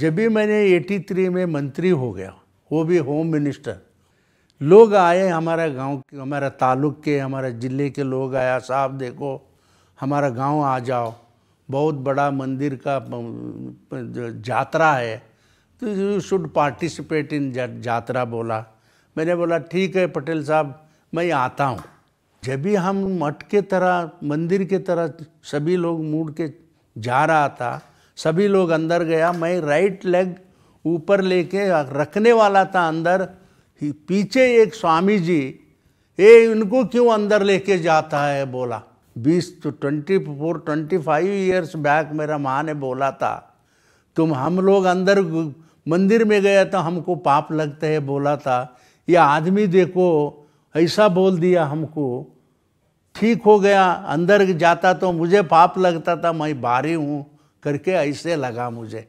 जब भी मैंने 83 में मंत्री हो गया वो भी होम मिनिस्टर लोग आए हमारा गांव हमारा ताल्लुक के हमारे ज़िले के लोग आया साहब देखो हमारा गांव आ जाओ बहुत बड़ा मंदिर का जात्रा है तो you should participate in jatra बोला मैंने बोला ठीक है पटेल साहब मैं आता हूँ जब भी हम मठ के तरह मंदिर के तरह सभी लोग मुड़ के जा रहा था सभी लोग अंदर गया मैं राइट लेग ऊपर लेके रखने वाला था अंदर ही पीछे एक स्वामी जी ये इनको क्यों अंदर लेके जाता है बोला बीस तो twenty four twenty five years back मेरा माँ ने बोला था तुम हम लोग अंदर मंदिर में गए तो हमको पाप लगते हैं बोला था ये आदमी देखो ऐसा बोल दिया हमको ठीक हो गया अंदर जाता तो मुझे पाप लगता था मैं बारी हूँ करके ऐसे लगा मुझे